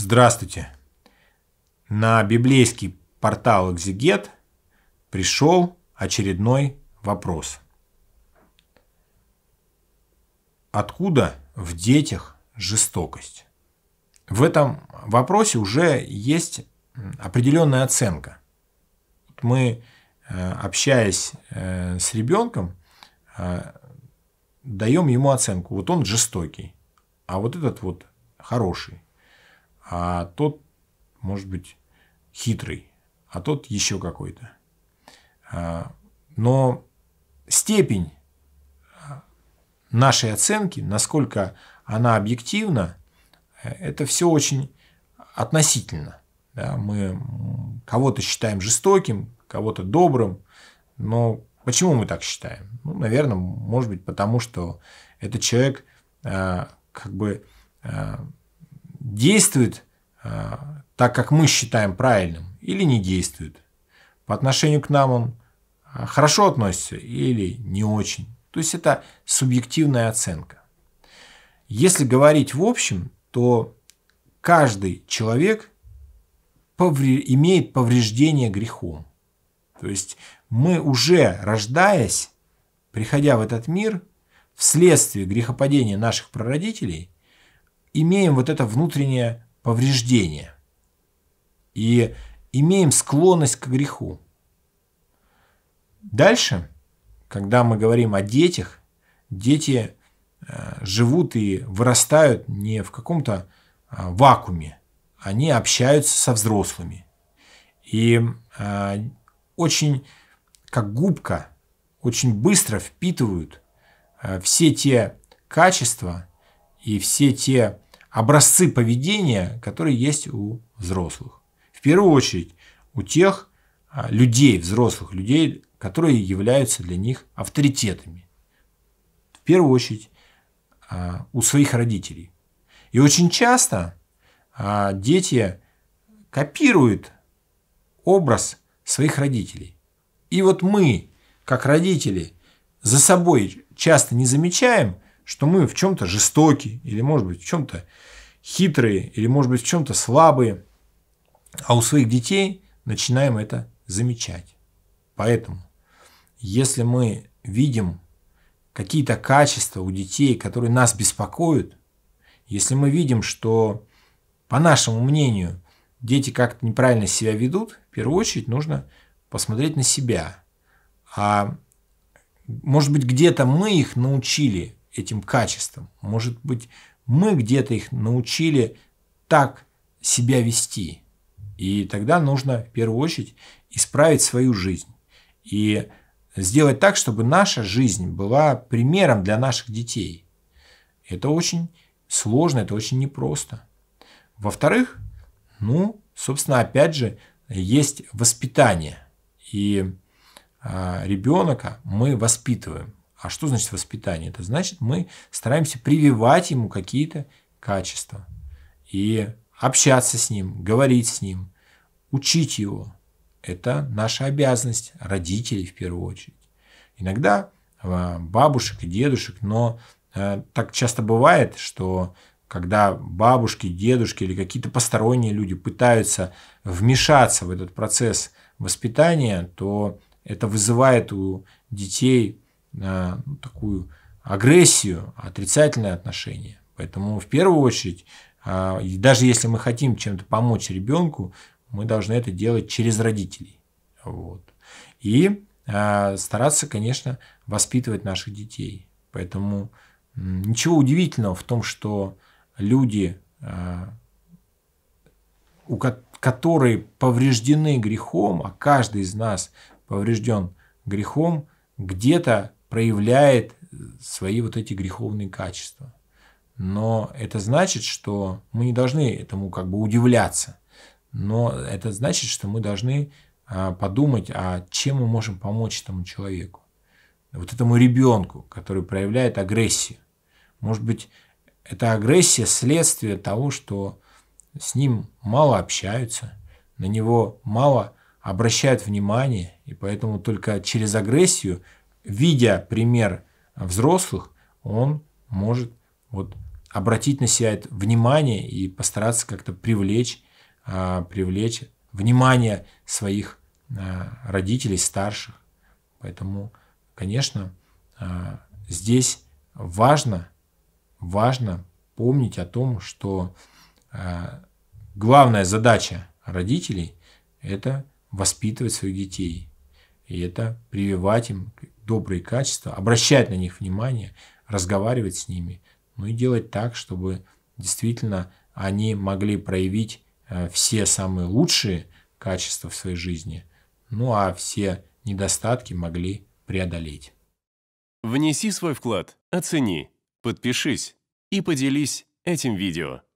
Здравствуйте. На библейский портал «Экзегет» пришел очередной вопрос. Откуда в детях жестокость? В этом вопросе уже есть определенная оценка. Мы, э, общаясь э, с ребенком, э, даем ему оценку. Вот он жестокий, а вот этот вот хороший а тот, может быть, хитрый, а тот еще какой-то. А, но степень а, нашей оценки, насколько она объективна, э, это все очень относительно. Да? Мы кого-то считаем жестоким, кого-то добрым, но почему мы так считаем? Ну, наверное, может быть, потому что этот человек а, как бы действует Э, так, как мы считаем правильным, или не действует. По отношению к нам он э, хорошо относится или не очень. То есть это субъективная оценка. Если говорить в общем, то каждый человек повре- имеет повреждение грехом. То есть мы уже рождаясь, приходя в этот мир, вследствие грехопадения наших прародителей, имеем вот это внутреннее повреждения и имеем склонность к греху. Дальше, когда мы говорим о детях, дети э, живут и вырастают не в каком-то э, вакууме, они общаются со взрослыми. И э, очень, как губка, очень быстро впитывают все те качества и все те образцы поведения, которые есть у взрослых. В первую очередь у тех а, людей, взрослых людей, которые являются для них авторитетами. В первую очередь а, у своих родителей. И очень часто а, дети копируют образ своих родителей. И вот мы, как родители, за собой часто не замечаем – что мы в чем-то жестоки, или, может быть, в чем-то хитрые, или, может быть, в чем-то слабые, а у своих детей начинаем это замечать. Поэтому, если мы видим какие-то качества у детей, которые нас беспокоят, если мы видим, что, по нашему мнению, дети как-то неправильно себя ведут, в первую очередь нужно посмотреть на себя. А может быть, где-то мы их научили этим качествам. Может быть, мы где-то их научили так себя вести. И тогда нужно в первую очередь исправить свою жизнь. И сделать так, чтобы наша жизнь была примером для наших детей. Это очень сложно, это очень непросто. Во-вторых, ну, собственно, опять же, есть воспитание. И а, ребенка мы воспитываем. А что значит воспитание? Это значит, мы стараемся прививать ему какие-то качества. И общаться с ним, говорить с ним, учить его. Это наша обязанность родителей в первую очередь. Иногда а, бабушек и дедушек, но а, так часто бывает, что когда бабушки, дедушки или какие-то посторонние люди пытаются вмешаться в этот процесс воспитания, то это вызывает у детей на ну, такую агрессию, отрицательное отношение. Поэтому в первую очередь, а, даже если мы хотим чем-то помочь ребенку, мы должны это делать через родителей. Вот. И а, стараться, конечно, воспитывать наших детей. Поэтому ничего удивительного в том, что люди, а, у которые повреждены грехом, а каждый из нас поврежден грехом, где-то проявляет э, свои вот эти греховные качества. Но это значит, что мы не должны этому как бы удивляться. Но это значит, что мы должны а, подумать, а чем мы можем помочь этому человеку. Вот этому ребенку, который проявляет агрессию. Может быть, эта агрессия следствие того, что с ним мало общаются, на него мало обращают внимание, и поэтому только через агрессию – видя пример взрослых, он может вот обратить на себя это внимание и постараться как-то привлечь, а, привлечь внимание своих а, родителей, старших. Поэтому, конечно, а, здесь важно, важно помнить о том, что главная задача родителей – это воспитывать своих детей. И это прививать им добрые качества, обращать на них внимание, разговаривать с ними, ну и делать так, чтобы действительно они могли проявить э, все самые лучшие качества в своей жизни, ну а все недостатки могли преодолеть. Внеси свой вклад, оцени, подпишись и поделись этим видео.